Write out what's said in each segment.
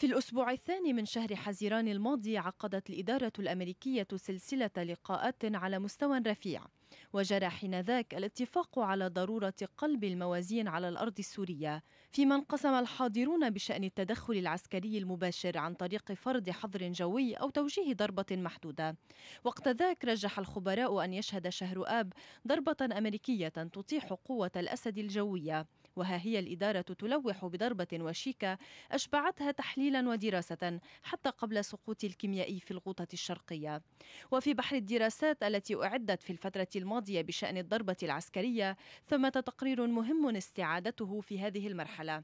في الأسبوع الثاني من شهر حزيران الماضي عقدت الإدارة الأمريكية سلسلة لقاءات على مستوى رفيع وجرى حينذاك الاتفاق على ضرورة قلب الموازين على الأرض السورية فيما انقسم الحاضرون بشأن التدخل العسكري المباشر عن طريق فرض حظر جوي أو توجيه ضربة محدودة وقت ذاك رجح الخبراء أن يشهد شهر آب ضربة أمريكية تطيح قوة الأسد الجوية وها هي الإدارة تلوح بضربة وشيكة أشبعتها تحليل تحليلا ودراسة حتى قبل سقوط الكيميائي في الغوطة الشرقية وفي بحر الدراسات التي أعدت في الفترة الماضية بشأن الضربة العسكرية ثمة تقرير مهم استعادته في هذه المرحلة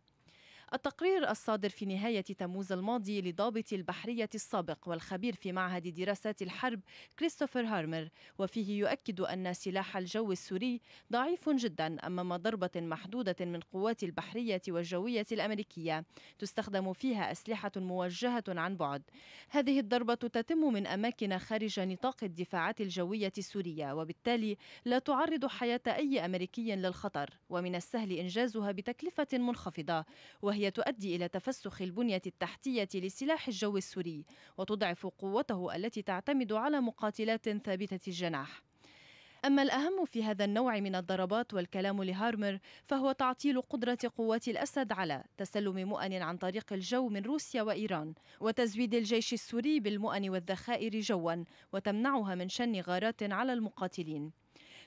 التقرير الصادر في نهاية تموز الماضي لضابط البحرية السابق والخبير في معهد دراسات الحرب كريستوفر هارمر وفيه يؤكد أن سلاح الجو السوري ضعيف جدا أمام ضربة محدودة من قوات البحرية والجوية الأمريكية تستخدم فيها أسلحة موجهة عن بعد هذه الضربة تتم من أماكن خارج نطاق الدفاعات الجوية السورية وبالتالي لا تعرض حياة أي أمريكي للخطر ومن السهل إنجازها بتكلفة منخفضة وهي وهي تؤدي إلى تفسخ البنية التحتية لسلاح الجو السوري وتضعف قوته التي تعتمد على مقاتلات ثابتة الجناح أما الأهم في هذا النوع من الضربات والكلام لهارمر فهو تعطيل قدرة قوات الأسد على تسلم مؤن عن طريق الجو من روسيا وإيران وتزويد الجيش السوري بالمؤن والذخائر جوا وتمنعها من شن غارات على المقاتلين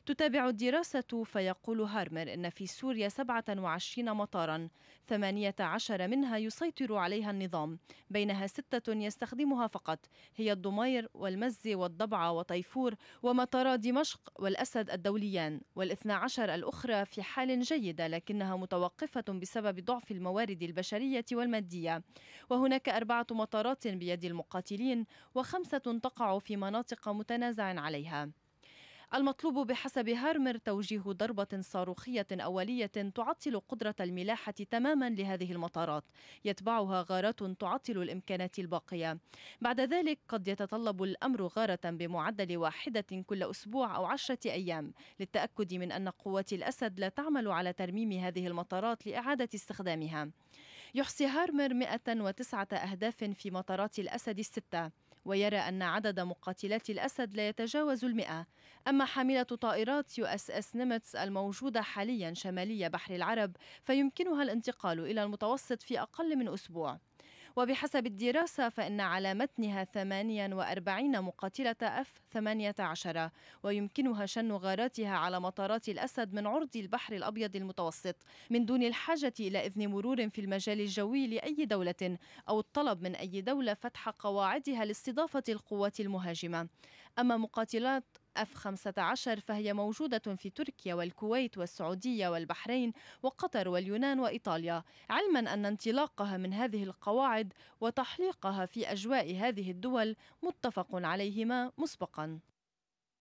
تتابع الدراسة فيقول هارمر أن في سوريا 27 مطارا 18 منها يسيطر عليها النظام بينها ستة يستخدمها فقط هي الضمير والمزة والضبعة وطيفور ومطار دمشق والأسد الدوليان والاثنى عشر الأخرى في حال جيدة لكنها متوقفة بسبب ضعف الموارد البشرية والمادية وهناك أربعة مطارات بيد المقاتلين وخمسة تقع في مناطق متنازع عليها المطلوب بحسب هارمر توجيه ضربة صاروخية أولية تعطل قدرة الملاحة تماما لهذه المطارات يتبعها غارات تعطل الإمكانات الباقية بعد ذلك قد يتطلب الأمر غارة بمعدل واحدة كل أسبوع أو عشرة أيام للتأكد من أن قوات الأسد لا تعمل على ترميم هذه المطارات لإعادة استخدامها يحصي هارمر 109 أهداف في مطارات الأسد الستة ويرى أن عدد مقاتلات الأسد لا يتجاوز المئة أما حاملة طائرات يو اس اس نيمتس الموجودة حاليا شمالية بحر العرب فيمكنها الانتقال إلى المتوسط في أقل من أسبوع وبحسب الدراسة فإن على متنها 48 مقاتلة اف 18 ويمكنها شن غاراتها على مطارات الأسد من عرض البحر الأبيض المتوسط من دون الحاجة إلى إذن مرور في المجال الجوي لأي دولة أو الطلب من أي دولة فتح قواعدها لاستضافة القوات المهاجمة أما مقاتلات اف 15 فهي موجودة في تركيا والكويت والسعودية والبحرين وقطر واليونان وايطاليا، علما ان انطلاقها من هذه القواعد وتحليقها في اجواء هذه الدول متفق عليهما مسبقا.